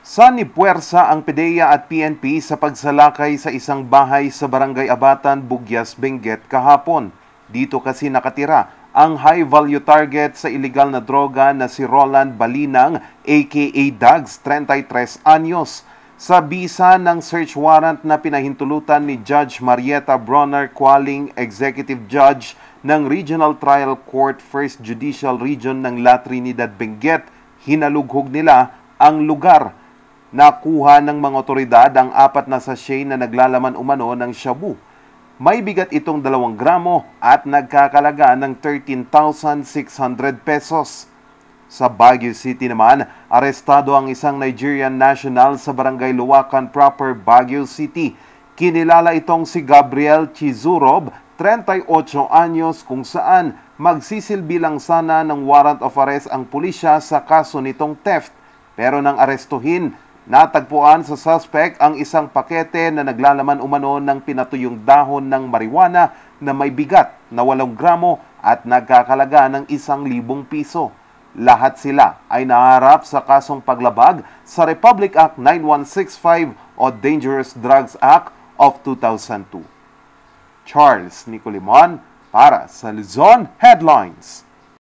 Sani puwersa ang PDEA at PNP sa pagsalakay sa isang bahay sa Barangay Abatan, Bugyas, Benguet kahapon. Dito kasi nakatira ang high-value target sa ilegal na droga na si Roland Balinang aka Dags, 33 anyos. Sa bisa ng search warrant na pinahintulutan ni Judge Marieta Bronner Qualing, Executive Judge ng Regional Trial Court First Judicial Region ng La Trinidad, Benguet, hinalughog nila ang lugar Nakuha ng mga otoridad ang apat na sachet na naglalaman umano ng shabu. May bigat itong 2 gramo at nagkakalaga ng 13,600 pesos. Sa Baguio City naman, arestado ang isang Nigerian national sa barangay Luwakan proper Baguio City. Kinilala itong si Gabriel Chizurob, 38 anyos kung saan magsisilbi lang sana ng warrant of arrest ang pulisya sa kaso nitong theft. Pero nang arestuhin, Natagpuan sa suspect ang isang pakete na naglalaman umano ng pinatuyong dahon ng marijuana na may bigat na 8 gramo at nagkakalaga ng isang libong piso. Lahat sila ay naharap sa kasong paglabag sa Republic Act 9165 o Dangerous Drugs Act of 2002. Charles Nicolimon para sa Luzon Headlines.